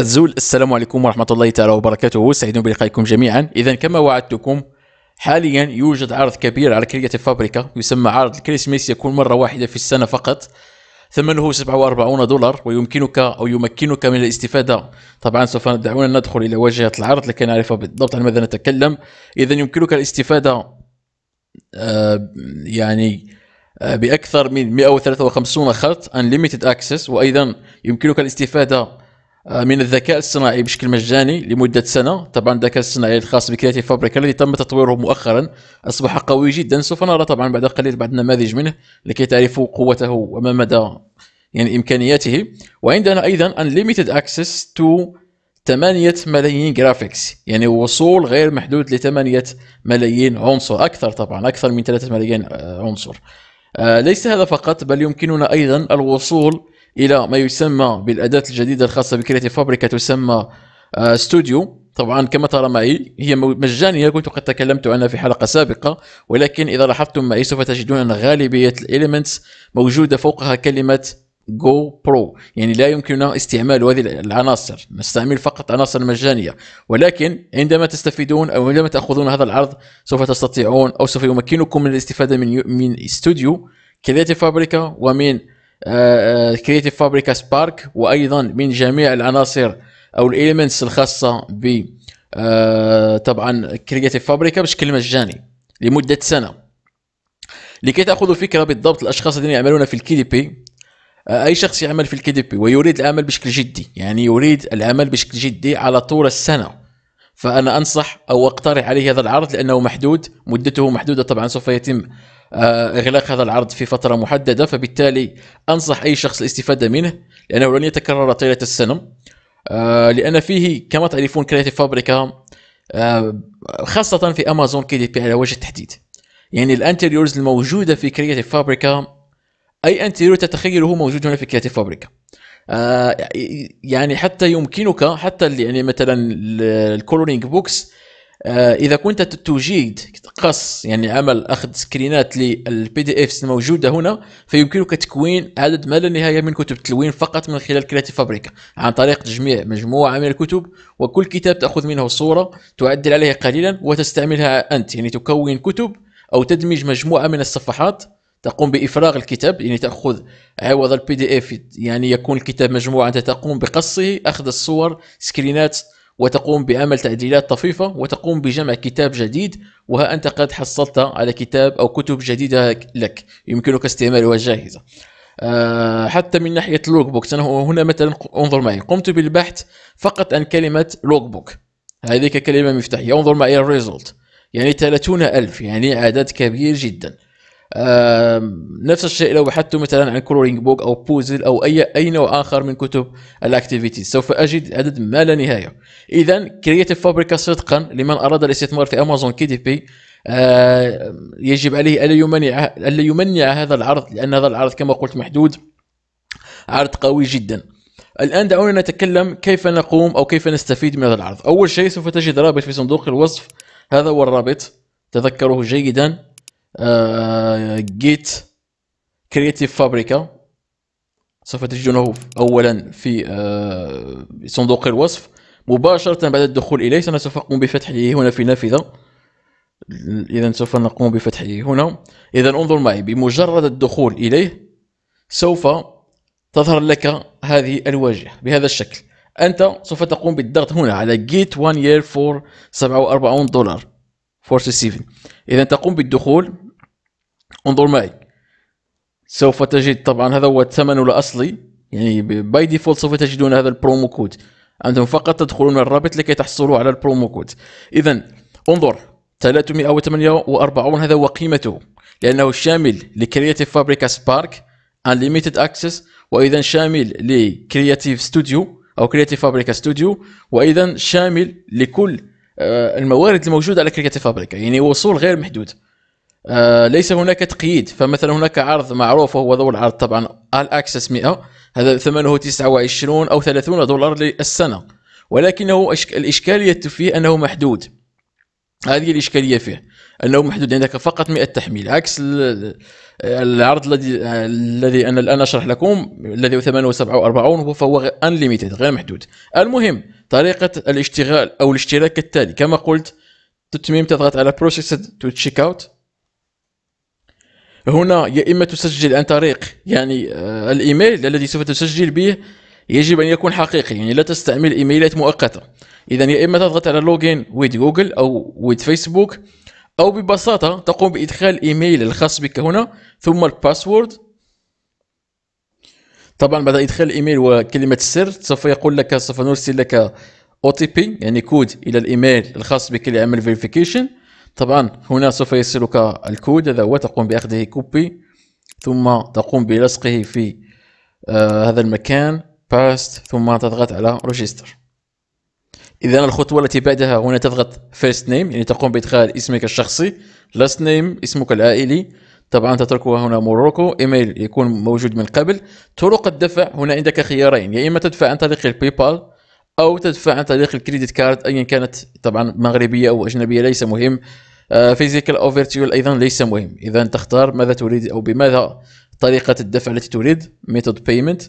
الزول السلام عليكم ورحمة الله تعالى وبركاته سعيد بلقائكم جميعا إذا كما وعدتكم حاليا يوجد عرض كبير على كرية فابريكا يسمى عرض الكريسماس يكون مرة واحدة في السنة فقط ثمنه 47 دولار ويمكنك أو يمكنك من الاستفادة طبعا سوف دعونا ندخل إلى واجهة العرض لكي نعرف بالضبط عن ماذا نتكلم إذا يمكنك الاستفادة آه، يعني آه، بأكثر من 153 خط Unlimited Access وأيضا يمكنك الاستفادة آه، من الذكاء الصناعي بشكل مجاني لمده سنه طبعا الذكاء الصناعي الخاص بكرياتيف فابريكا الذي تم تطويره مؤخرا اصبح قوي جدا سوف نرى طبعا بعد قليل بعض النماذج منه لكي تعرفوا قوته وما مدى يعني امكانياته وعندنا ايضا unlimited access to 8 ملايين جرافيكس يعني وصول غير محدود ل 8 ملايين عنصر اكثر طبعا اكثر من 3 ملايين آه، عنصر آه، ليس هذا فقط بل يمكننا ايضا الوصول الى ما يسمى بالاداه الجديده الخاصه بكريتيف فابريكا تسمى آه، ستوديو طبعا كما ترى معي هي مجانيه كنت قد تكلمت عنها في حلقه سابقه ولكن اذا لاحظتم معي سوف تجدون ان غالبيه الاليمنتس موجوده فوقها كلمه جو برو يعني لا يمكننا استعمال هذه العناصر نستعمل فقط عناصر مجانيه ولكن عندما تستفيدون او عندما تاخذون هذا العرض سوف تستطيعون او سوف يمكنكم من الاستفاده من من استوديو كرياتيف فابريكا ومن كريتيف فابريكا سبارك وايضا من جميع العناصر او الاليمنتس الخاصه ب آه، طبعا كريتيف فابريكا بشكل مجاني لمده سنه لكي تاخذوا فكره بالضبط الاشخاص الذين يعملون في الكي دي بي آه، اي شخص يعمل في الكي دي بي ويريد العمل بشكل جدي يعني يريد العمل بشكل جدي على طول السنه فانا انصح او اقترح عليه هذا العرض لانه محدود مدته محدوده طبعا سوف يتم آه، اغلاق هذا العرض في فتره محدده فبالتالي انصح اي شخص الاستفاده منه لانه لن يتكرر طيله السنه آه، لان فيه كما تعرفون كريتيف فابريكا آه، خاصه في امازون كي دي بي على وجه التحديد يعني الانتيريورز الموجوده في كريتيف فابريكا اي انتيريور تتخيله موجود هنا في كريتيف فابريكا يعني حتى يمكنك حتى يعني مثلا الكولورينج بوكس آه، اذا كنت تجيد قص يعني عمل اخذ سكرينات للبي دي افس الموجوده هنا فيمكنك تكوين عدد ما لا نهايه من كتب التلوين فقط من خلال كرياتيف فابريكا عن طريق تجميع مجموعه من الكتب وكل كتاب تاخذ منه صوره تعدل عليها قليلا وتستعملها انت يعني تكون كتب او تدمج مجموعه من الصفحات تقوم بافراغ الكتاب يعني تاخذ عوض البي دي اف يعني يكون الكتاب مجموعه انت تقوم بقصه اخذ الصور سكرينات وتقوم بعمل تعديلات طفيفة وتقوم بجمع كتاب جديد وها أنت قد حصلت على كتاب أو كتب جديدة لك يمكنك استعمالها جاهزة آه، حتى من ناحية اللوك بوك هنا مثلا انظر معي قمت بالبحث فقط عن كلمة لوك بوك هذه كلمة مفتاحية انظر معي الريزولت يعني 30 ألف يعني عدد كبير جدا نفس الشيء لو بحثت مثلا عن كولورينج بوك او بوزل او اي اي نوع اخر من كتب الاكتيفيتيز سوف اجد عدد ما لا نهايه اذا كرييتيف فابريكا صدقا لمن اراد الاستثمار في امازون كي دي بي يجب عليه الا يمنع الا يمنع هذا العرض لان هذا العرض كما قلت محدود عرض قوي جدا الان دعونا نتكلم كيف نقوم او كيف نستفيد من هذا العرض اول شيء سوف تجد رابط في صندوق الوصف هذا هو الرابط تذكره جيدا جيت كرياتيف فابريكا سوف تجدونه اولا في آه، صندوق الوصف مباشره بعد الدخول اليه انا سوف اقوم بفتحه هنا في نافذه اذا سوف نقوم بفتحه هنا اذا انظر معي بمجرد الدخول اليه سوف تظهر لك هذه الواجهه بهذا الشكل انت سوف تقوم بالضغط هنا على جيت 1 year for 47 دولار 47 اذا تقوم بالدخول انظر معي سوف تجد طبعا هذا هو الثمن الأصلي يعني باي ديفولت سوف تجدون هذا البرومو كود أنتم فقط تدخلون الرابط لكي تحصلوا على البرومو كود إذا انظر 348 هذا هو قيمته لأنه شامل لكرياتيف فابريكا سبارك انليميتد اكسس واذا شامل لكرياتيف ستوديو او كرياتيف فابريكا ستوديو واذا شامل لكل آه، الموارد الموجوده على كرياتيف فابريكا يعني وصول غير محدود آه، ليس هناك تقييد فمثلا هناك عرض معروف وهو ذو العرض طبعا ال اكسس 100 هذا ثمنه 29 او 30 دولار للسنه ولكنه الاشكاليه فيه انه محدود هذه الاشكاليه فيه انه محدود عندك فقط 100 تحميل عكس العرض الذي الذي انا الان اشرح لكم الذي هو 48 فهو انليميتد غير محدود المهم طريقه الاشتغال او الاشتراك كالتالي كما قلت تتميم تضغط على بروسيس تو تشيك اوت هنا يا اما تسجل عن طريق يعني آه، الايميل الذي سوف تسجل به يجب ان يكون حقيقي يعني لا تستعمل ايميلات مؤقته اذا يا اما تضغط على لوجين ويد جوجل او ويد فيسبوك او ببساطه تقوم بادخال الايميل الخاص بك هنا ثم الباسورد طبعا بعد ادخال الايميل وكلمه السر سوف يقول لك سوف نرسل لك او تي بي يعني كود الى الايميل الخاص بك لعمل فيريفيكيشن طبعا هنا سوف يصلك الكود هذا هو تقوم بأخذه كوبي ثم تقوم بلصقه في آه هذا المكان باست ثم تضغط على ريجستر إذا الخطوة التي بعدها هنا تضغط فيرست نيم يعني تقوم بإدخال اسمك الشخصي لاست نيم اسمك العائلي طبعا تتركها هنا موروكو ايميل يكون موجود من قبل طرق الدفع هنا عندك خيارين يا يعني اما تدفع عن طريق البيبال او تدفع عن طريق الكريدت كارد ايا كانت طبعا مغربيه او اجنبيه ليس مهم فيزيكال او فيرتشوال ايضا ليس مهم اذا تختار ماذا تريد او بماذا طريقه الدفع التي تريد ميثود بيمنت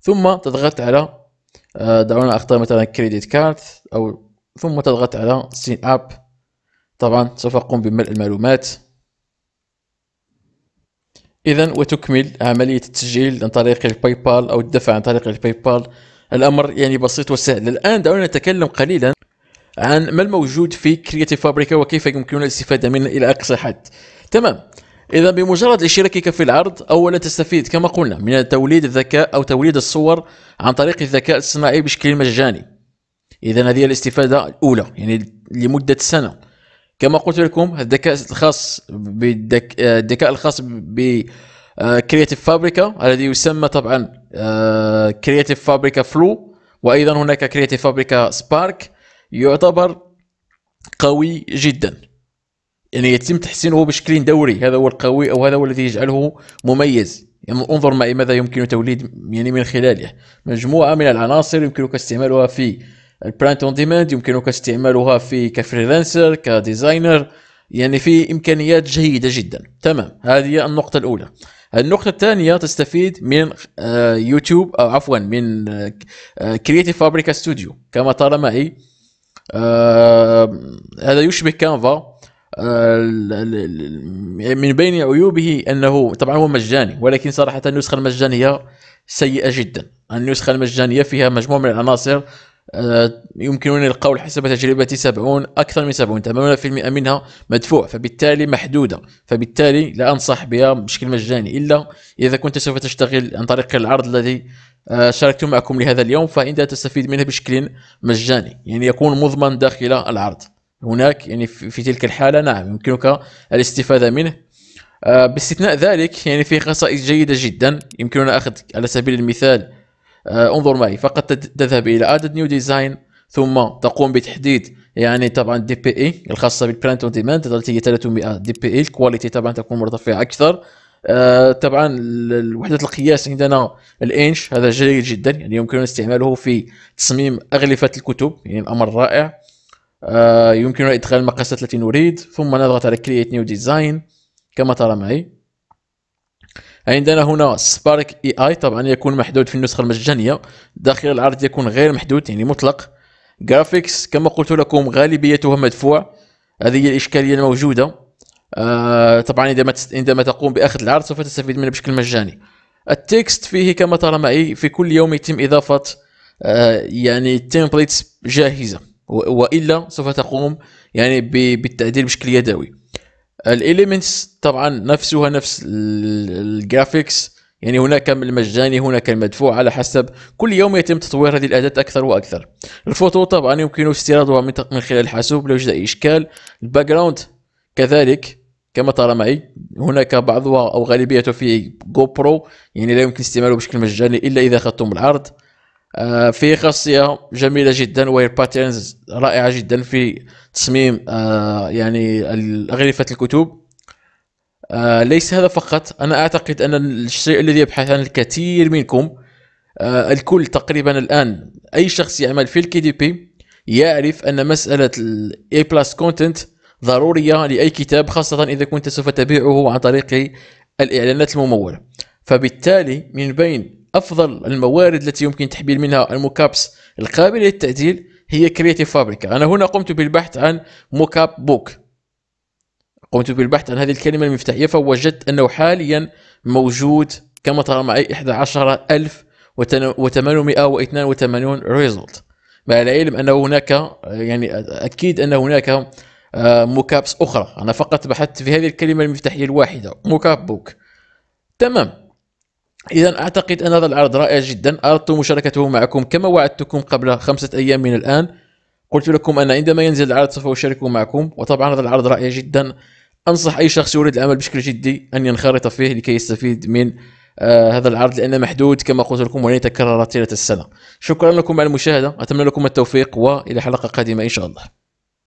ثم تضغط على آه، دعونا اختار مثلا كريدت كارد او ثم تضغط على سين اب طبعا سوف اقوم بملء المعلومات اذا وتكمل عمليه التسجيل عن طريق الباي بال او الدفع عن طريق الباي بال الامر يعني بسيط وسهل الان دعونا نتكلم قليلا عن ما الموجود في كرياتيف فابريكا وكيف يمكننا الاستفاده منه الى اقصى حد تمام إذا بمجرد اشتراكك في العرض أولا تستفيد كما قلنا من توليد الذكاء أو توليد الصور عن طريق الذكاء الصناعي بشكل مجاني إذا هذه الاستفادة الأولى يعني لمدة سنة كما قلت لكم الذكاء الخاص بالذكاء الخاص ب آه، كرياتيف فابريكا الذي يسمى طبعا كرياتيف فابريكا فلو وايضا هناك كرياتيف فابريكا سبارك يعتبر قوي جدا يعني يتم تحسينه بشكل دوري هذا هو القوي او هذا هو الذي يجعله مميز يعني انظر معي ماذا يمكن توليد يعني من خلاله مجموعه من العناصر يمكنك استعمالها في البرانت اون ديماند يمكنك استعمالها في كفريلانسر كديزاينر يعني في امكانيات جيده جدا تمام هذه النقطه الاولى النقطه الثانيه تستفيد من آه، يوتيوب او عفوا من كرييتيف فابريكا ستوديو كما ترى معي آه، هذا يشبه كانفا آه، من بين عيوبه انه طبعا هو مجاني ولكن صراحه النسخه المجانيه سيئه جدا النسخه المجانيه فيها مجموعه من العناصر آه، يمكنني القول حسب تجربتي 70 أكثر من 70 80% منها مدفوع فبالتالي محدودة فبالتالي لا أنصح بها بشكل مجاني إلا إذا كنت سوف تشتغل عن طريق العرض الذي آه، شاركت معكم لهذا اليوم فإنت تستفيد منه بشكل مجاني يعني يكون مضمن داخل العرض هناك يعني في تلك الحالة نعم يمكنك الاستفادة منه آه، باستثناء ذلك يعني في خصائص جيدة جدا يمكننا أخذ على سبيل المثال آه، انظر معي فقط تذهب الى ادد نيو ديزاين ثم تقوم بتحديد يعني طبعا دي بي اي الخاصه بالبرنت اون ديماند التي هي 300 دي بي اي الكواليتي طبعا تكون مرتفعه اكثر آه طبعا وحده القياس عندنا الانش هذا جيد جدا يعني يمكن استعماله في تصميم اغلفه الكتب يعني الامر رائع آه يمكن ادخال المقاسات التي نريد ثم نضغط على كرييت نيو ديزاين كما ترى معي عندنا هنا سبارك اي اي طبعا يكون محدود في النسخه المجانيه داخل العرض يكون غير محدود يعني مطلق جرافيكس كما قلت لكم غالبيتها مدفوع هذه هي الاشكاليه الموجوده آه طبعا عندما عندما تقوم باخذ العرض سوف تستفيد منه بشكل مجاني التكست فيه كما ترى معي في كل يوم يتم اضافه آه يعني تمبليتس جاهزه والا سوف تقوم يعني بالتعديل بشكل يدوي الاليمنتس طبعا نفسها نفس الجرافيكس يعني هناك المجاني هناك المدفوع على حسب كل يوم يتم تطوير هذه الأداة أكثر وأكثر الفوتو طبعا يمكن استيرادها من خلال الحاسوب لا يوجد أي إشكال الباك جراوند كذلك كما ترى معي هناك بعضها أو غالبيته في جو برو يعني لا يمكن استعماله بشكل مجاني إلا إذا أخذتم العرض آه، في خاصيه جميله جدا وير باترنز رائعه جدا في تصميم آه، يعني اغلفه الكتب آه، ليس هذا فقط انا اعتقد ان الشيء الذي يبحث عنه الكثير منكم الكل تقريبا الان اي شخص يعمل في الكي دي بي يعرف ان مساله الاي بلس كونتنت ضروريه لاي كتاب خاصه اذا كنت سوف تبيعه عن طريق الاعلانات المموله فبالتالي من بين افضل الموارد التي يمكن تحميل منها الموكابس القابله للتعديل هي كرياتيف فابريكا انا هنا قمت بالبحث عن موكاب بوك قمت بالبحث عن هذه الكلمه المفتاحيه فوجدت انه حاليا موجود كما ترى معي 11882 ريزولت مع العلم انه هناك يعني اكيد ان هناك آه، موكابس اخرى انا فقط بحثت في هذه الكلمه المفتاحيه الواحده موكاب بوك تمام إذا أعتقد أن هذا العرض رائع جدا أردت مشاركته معكم كما وعدتكم قبل خمسة أيام من الآن قلت لكم أن عندما ينزل العرض سوف أشاركه معكم وطبعا هذا العرض رائع جدا أنصح أي شخص يريد العمل بشكل جدي أن ينخرط فيه لكي يستفيد من آه هذا العرض لأنه محدود كما قلت لكم ولن يتكرر طيلة السنة شكرا لكم على المشاهدة أتمنى لكم التوفيق وإلى حلقة قادمة إن شاء الله